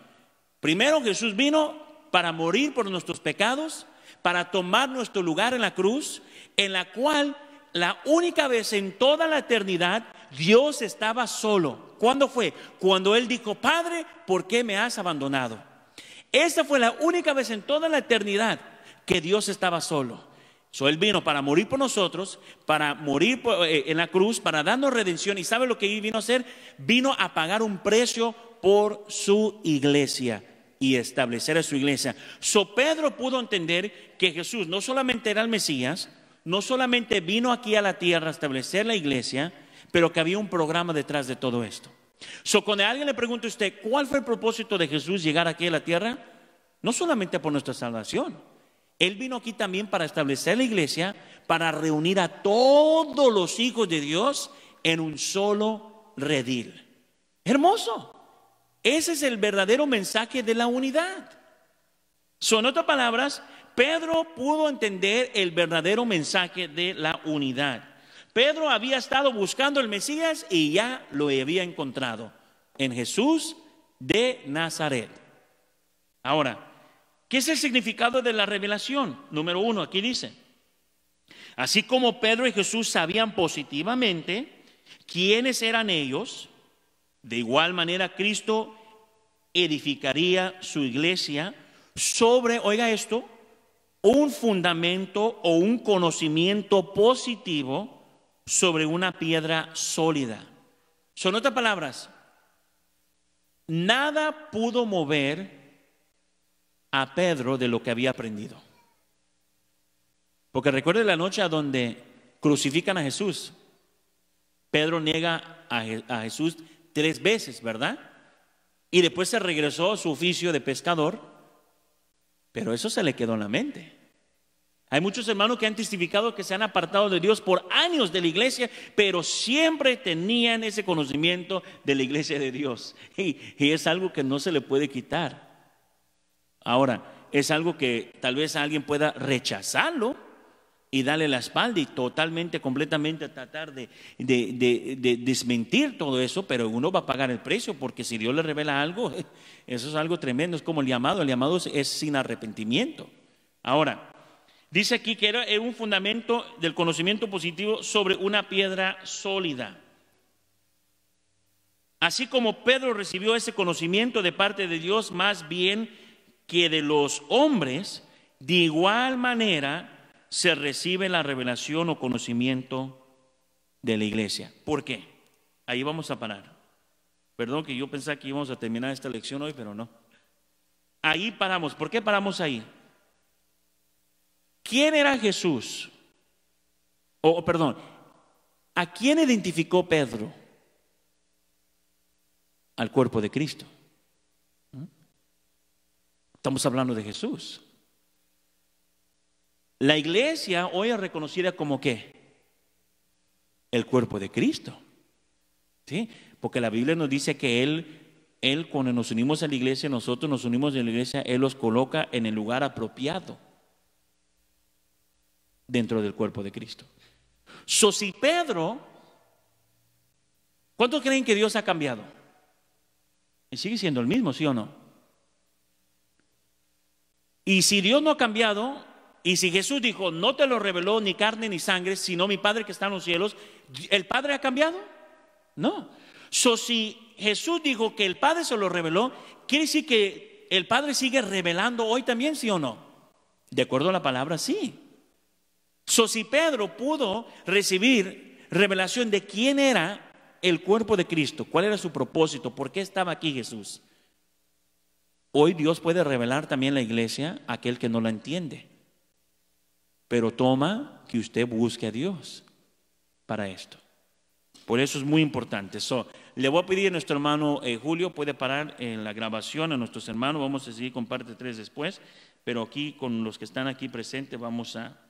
Primero Jesús vino para morir por nuestros pecados, para tomar nuestro lugar en la cruz, en la cual la única vez en toda la eternidad Dios estaba solo. ¿Cuándo fue? Cuando Él dijo, Padre, ¿por qué me has abandonado? Esa fue la única vez en toda la eternidad que Dios estaba solo. So, él vino para morir por nosotros, para morir eh, en la cruz, para darnos redención. ¿Y sabe lo que vino a hacer? Vino a pagar un precio por su iglesia y establecer a su iglesia. So Pedro pudo entender que Jesús no solamente era el Mesías, no solamente vino aquí a la tierra a establecer la iglesia, pero que había un programa detrás de todo esto. So cuando alguien le pregunta a usted, ¿cuál fue el propósito de Jesús llegar aquí a la tierra? No solamente por nuestra salvación, él vino aquí también para establecer la iglesia, para reunir a todos los hijos de Dios en un solo redil. Hermoso. Ese es el verdadero mensaje de la unidad. Son otras palabras, Pedro pudo entender el verdadero mensaje de la unidad. Pedro había estado buscando el Mesías y ya lo había encontrado en Jesús de Nazaret. Ahora, ¿Qué es el significado de la revelación? Número uno, aquí dice, así como Pedro y Jesús sabían positivamente quiénes eran ellos, de igual manera Cristo edificaría su iglesia sobre, oiga esto, un fundamento o un conocimiento positivo sobre una piedra sólida. Son otras palabras, nada pudo mover a Pedro de lo que había aprendido. Porque recuerde la noche donde crucifican a Jesús. Pedro niega a, Jesús tres veces, ¿verdad? Y después se regresó a su oficio de pescador, pero eso se le quedó en la mente. Hay muchos hermanos que han testificado que se han apartado de Dios por años de la iglesia, pero siempre tenían ese conocimiento de la iglesia de Dios. y es algo que no se le puede quitar. Ahora, es algo que tal vez alguien pueda rechazarlo y darle la espalda y totalmente, completamente tratar de, desmentir todo eso, pero uno va a pagar el precio, porque si Dios le revela algo, eso es algo tremendo, es como el llamado, el llamado es sin arrepentimiento. Ahora, dice aquí que era un fundamento del conocimiento positivo sobre una piedra sólida. Así como Pedro recibió ese conocimiento de parte de Dios, más bien que de los hombres de igual manera se recibe la revelación o conocimiento de la iglesia. ¿Por qué? Ahí vamos a parar. Perdón que yo pensaba que íbamos a terminar esta lección hoy, pero no. Ahí paramos. ¿Por qué paramos ahí? ¿Quién era Jesús? O perdón, ¿a quién identificó Pedro? Al cuerpo de Cristo. Estamos hablando de Jesús. La iglesia hoy es reconocida como qué? El cuerpo de Cristo. ¿Sí? Porque la Biblia nos dice que Él él, cuando nos unimos a la iglesia, nosotros nos unimos a la iglesia, Él los coloca en el lugar apropiado dentro del cuerpo de Cristo. So, si Pedro, ¿cuántos creen que Dios ha cambiado? Sigue siendo el mismo, ¿sí o no? Y si Dios no ha cambiado, y si Jesús dijo, no te lo reveló ni carne ni sangre, sino mi Padre que está en los cielos, ¿el Padre ha cambiado? No. So, si Jesús dijo que el Padre se lo reveló, ¿quiere decir que el Padre sigue revelando hoy también, sí o no? De acuerdo a la palabra, sí. So, si Pedro pudo recibir revelación de quién era el cuerpo de Cristo, cuál era su propósito, por qué estaba aquí Jesús, Hoy Dios puede revelar también la iglesia a aquel que no la entiende. Pero toma que usted busque a Dios para esto. Por eso es muy importante. So, le voy a pedir a nuestro hermano eh, Julio, puede parar en la grabación a nuestros hermanos. Vamos a seguir con parte 3 después. Pero aquí, con los que están aquí presentes, vamos a